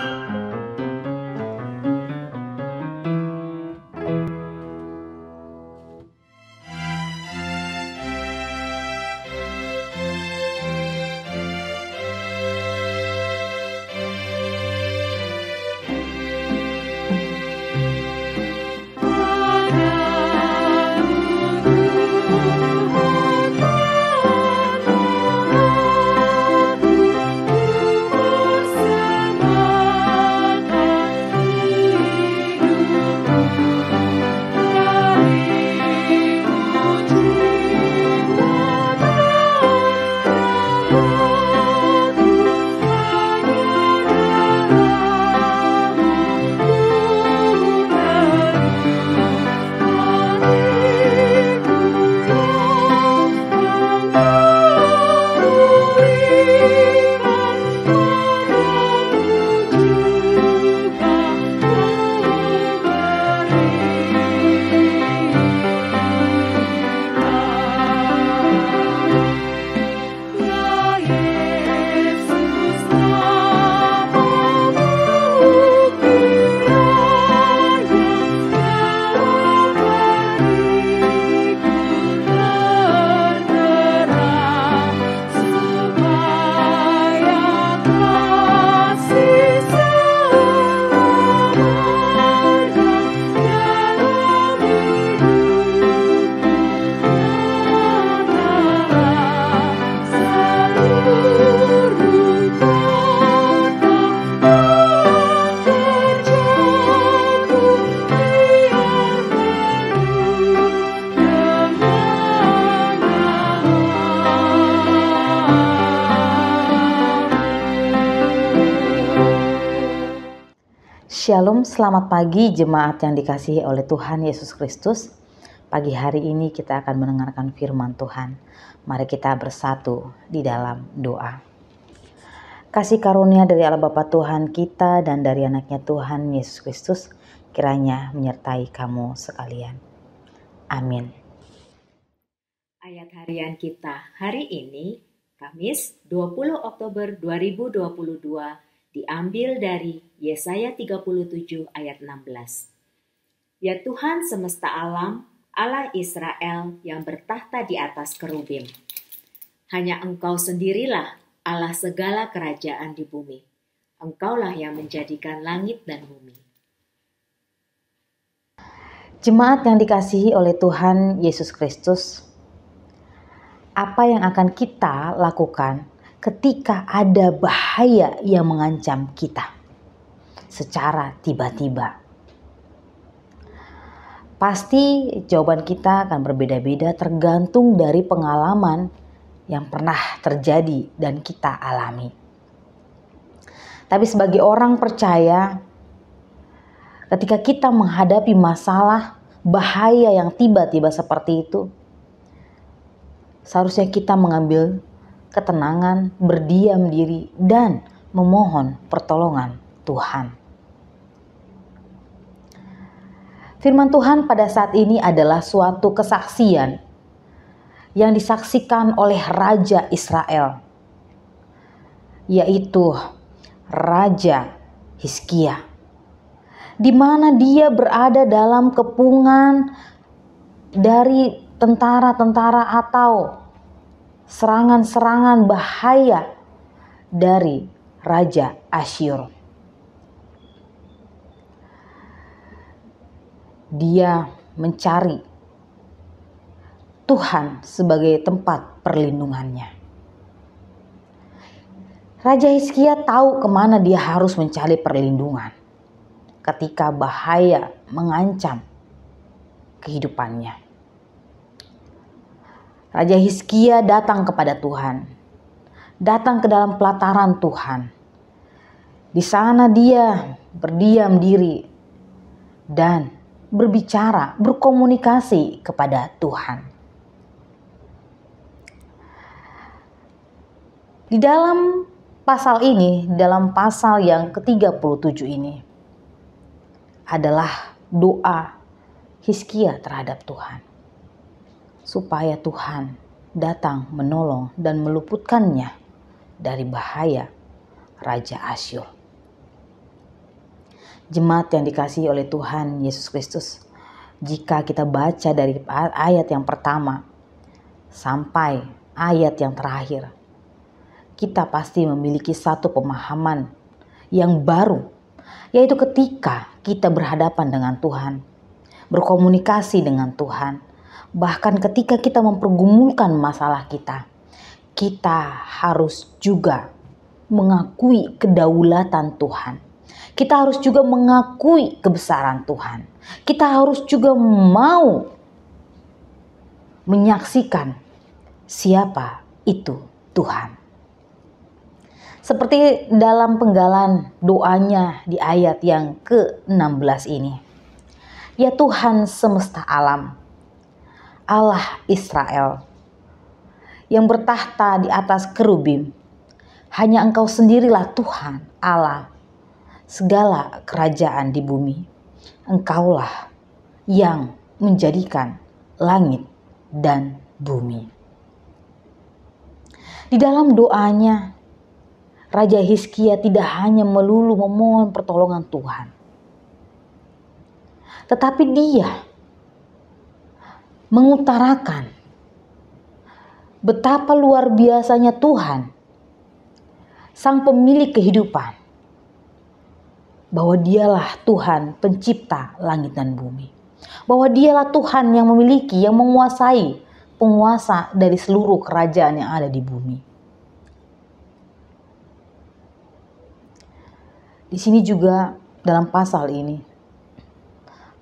thank you Shalom, selamat pagi jemaat yang dikasihi oleh Tuhan Yesus Kristus. Pagi hari ini kita akan mendengarkan firman Tuhan. Mari kita bersatu di dalam doa. Kasih karunia dari Allah Bapa Tuhan kita dan dari anaknya Tuhan Yesus Kristus kiranya menyertai kamu sekalian. Amin. Ayat harian kita hari ini, Kamis 20 Oktober 2022 diambil dari Yesaya 37 ayat 16. Ya Tuhan semesta alam, Allah Israel yang bertahta di atas kerubim. Hanya engkau sendirilah Allah segala kerajaan di bumi. Engkaulah yang menjadikan langit dan bumi. Jemaat yang dikasihi oleh Tuhan Yesus Kristus, apa yang akan kita lakukan ketika ada bahaya yang mengancam kita secara tiba-tiba. Pasti jawaban kita akan berbeda-beda tergantung dari pengalaman yang pernah terjadi dan kita alami. Tapi sebagai orang percaya, ketika kita menghadapi masalah bahaya yang tiba-tiba seperti itu, seharusnya kita mengambil ketenangan, berdiam diri, dan memohon pertolongan Tuhan. Firman Tuhan pada saat ini adalah suatu kesaksian yang disaksikan oleh Raja Israel, yaitu Raja Hiskia di mana dia berada dalam kepungan dari tentara-tentara atau serangan-serangan bahaya dari Raja Asyur. Dia mencari Tuhan sebagai tempat perlindungannya. Raja Hizkia tahu kemana dia harus mencari perlindungan ketika bahaya mengancam kehidupannya. Raja Hiskia datang kepada Tuhan. Datang ke dalam pelataran Tuhan. Di sana dia berdiam diri dan berbicara, berkomunikasi kepada Tuhan. Di dalam pasal ini, dalam pasal yang ke-37 ini adalah doa Hiskia terhadap Tuhan supaya Tuhan datang menolong dan meluputkannya dari bahaya Raja Asyur. Jemaat yang dikasihi oleh Tuhan Yesus Kristus, jika kita baca dari ayat yang pertama sampai ayat yang terakhir, kita pasti memiliki satu pemahaman yang baru, yaitu ketika kita berhadapan dengan Tuhan, berkomunikasi dengan Tuhan, bahkan ketika kita mempergumulkan masalah kita, kita harus juga mengakui kedaulatan Tuhan. Kita harus juga mengakui kebesaran Tuhan. Kita harus juga mau menyaksikan siapa itu Tuhan. Seperti dalam penggalan doanya di ayat yang ke-16 ini. Ya Tuhan semesta alam, Allah Israel yang bertahta di atas kerubim. Hanya engkau sendirilah Tuhan Allah segala kerajaan di bumi. Engkaulah yang menjadikan langit dan bumi. Di dalam doanya, Raja Hizkia tidak hanya melulu memohon pertolongan Tuhan, tetapi dia mengutarakan betapa luar biasanya Tuhan, Sang Pemilik kehidupan, bahwa Dialah Tuhan Pencipta langit dan bumi, bahwa Dialah Tuhan yang memiliki, yang menguasai, penguasa dari seluruh kerajaan yang ada di bumi. Di sini juga, dalam pasal ini,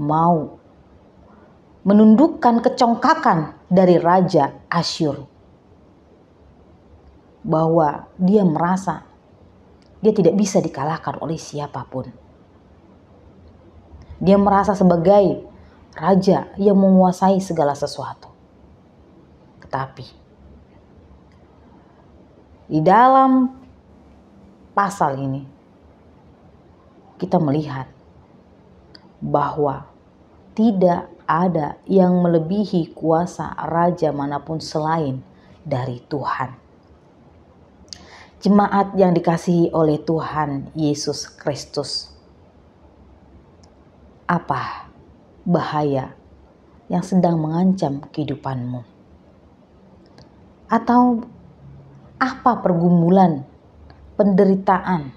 mau menundukkan kecongkakan dari Raja Asyur. Bahwa dia merasa dia tidak bisa dikalahkan oleh siapapun. Dia merasa sebagai raja yang menguasai segala sesuatu. Tetapi di dalam pasal ini kita melihat bahwa tidak ada yang melebihi kuasa raja manapun selain dari Tuhan. Jemaat yang dikasihi oleh Tuhan Yesus Kristus, apa bahaya yang sedang mengancam kehidupanmu, atau apa pergumulan penderitaan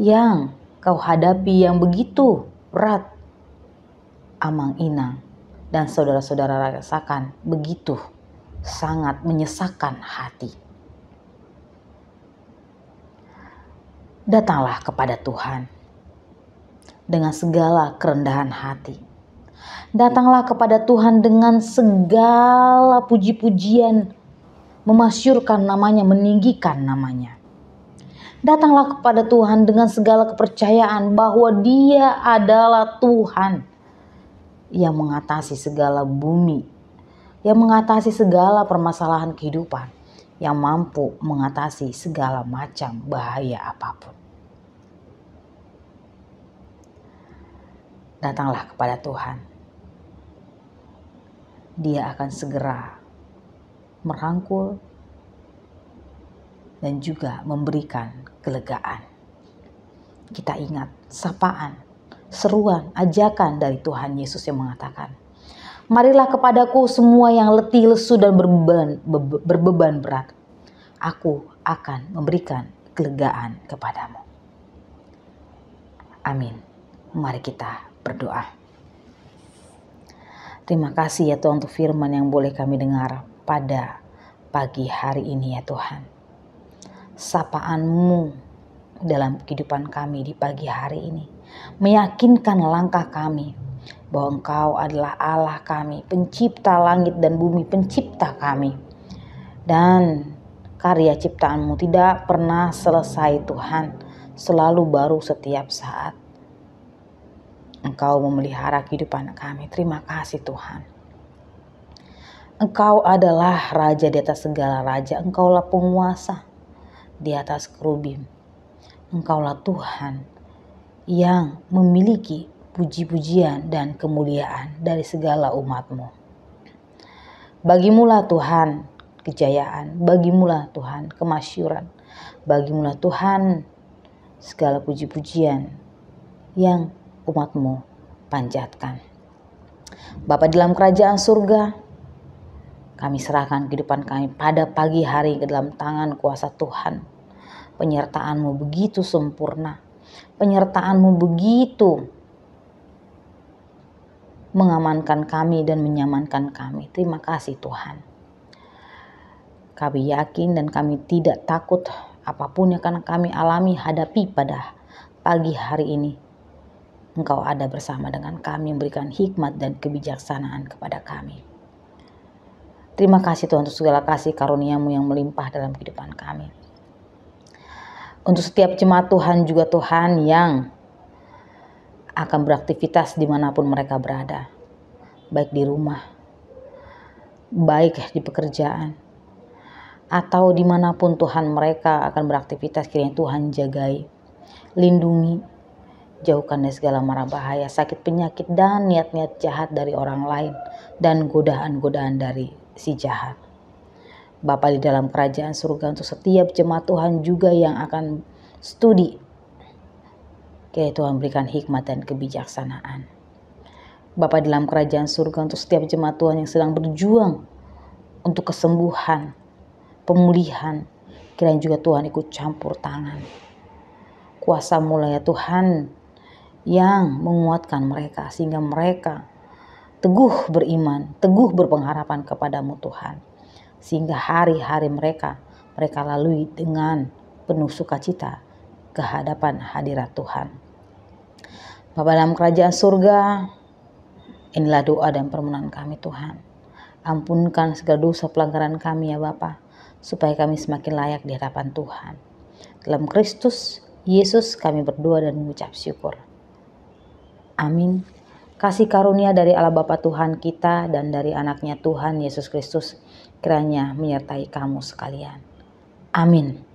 yang kau hadapi yang begitu berat Amang Inang dan saudara-saudara rasakan begitu sangat menyesakan hati. Datanglah kepada Tuhan dengan segala kerendahan hati. Datanglah kepada Tuhan dengan segala puji-pujian, memasyurkan namanya, meninggikan namanya. Datanglah kepada Tuhan dengan segala kepercayaan bahwa Dia adalah Tuhan yang mengatasi segala bumi, yang mengatasi segala permasalahan kehidupan, yang mampu mengatasi segala macam bahaya apapun. Datanglah kepada Tuhan. Dia akan segera merangkul dan juga memberikan kelegaan. Kita ingat sapaan seruan, ajakan dari Tuhan Yesus yang mengatakan, Marilah kepadaku semua yang letih, lesu, dan berbeban, berbeban berat. Aku akan memberikan kelegaan kepadamu. Amin. Mari kita berdoa. Terima kasih ya Tuhan untuk firman yang boleh kami dengar pada pagi hari ini ya Tuhan. Sapaanmu dalam kehidupan kami di pagi hari ini meyakinkan langkah kami bahwa Engkau adalah Allah kami, pencipta langit dan bumi, pencipta kami. Dan karya ciptaanmu tidak pernah selesai Tuhan, selalu baru setiap saat. Engkau memelihara kehidupan kami, terima kasih Tuhan. Engkau adalah raja di atas segala raja, engkaulah penguasa di atas kerubim. Engkaulah Tuhan yang memiliki puji-pujian dan kemuliaan dari segala umatmu. Bagimulah Tuhan kejayaan, bagimulah Tuhan kemasyuran, bagimulah Tuhan segala puji-pujian yang umatmu panjatkan. Bapa dalam kerajaan surga, kami serahkan kehidupan kami pada pagi hari ke dalam tangan kuasa Tuhan. Penyertaanmu begitu sempurna, penyertaanmu begitu mengamankan kami dan menyamankan kami. Terima kasih Tuhan. Kami yakin dan kami tidak takut apapun yang akan kami alami hadapi pada pagi hari ini. Engkau ada bersama dengan kami memberikan hikmat dan kebijaksanaan kepada kami. Terima kasih Tuhan untuk segala kasih karuniamu yang melimpah dalam kehidupan kami. Untuk setiap jemaat Tuhan juga Tuhan yang akan beraktivitas dimanapun mereka berada, baik di rumah, baik di pekerjaan, atau dimanapun Tuhan mereka akan beraktivitas, kiranya Tuhan jagai, lindungi, jauhkan dari segala marah bahaya, sakit penyakit, dan niat-niat jahat dari orang lain, dan godaan-godaan dari si jahat. Bapa di dalam kerajaan surga untuk setiap jemaat Tuhan juga yang akan studi. Oke Tuhan berikan hikmat dan kebijaksanaan. Bapa di dalam kerajaan surga untuk setiap jemaat Tuhan yang sedang berjuang untuk kesembuhan, pemulihan, kiranya juga Tuhan ikut campur tangan. Kuasa mulai ya Tuhan yang menguatkan mereka sehingga mereka teguh beriman, teguh berpengharapan kepadamu Tuhan sehingga hari-hari mereka mereka lalui dengan penuh sukacita ke hadapan hadirat Tuhan. Bapa dalam kerajaan surga, inilah doa dan permohonan kami Tuhan. Ampunkan segala dosa pelanggaran kami ya Bapa, supaya kami semakin layak di hadapan Tuhan. Dalam Kristus Yesus kami berdoa dan mengucap syukur. Amin kasih karunia dari Allah Bapa Tuhan kita dan dari anaknya Tuhan Yesus Kristus kiranya menyertai kamu sekalian. Amin.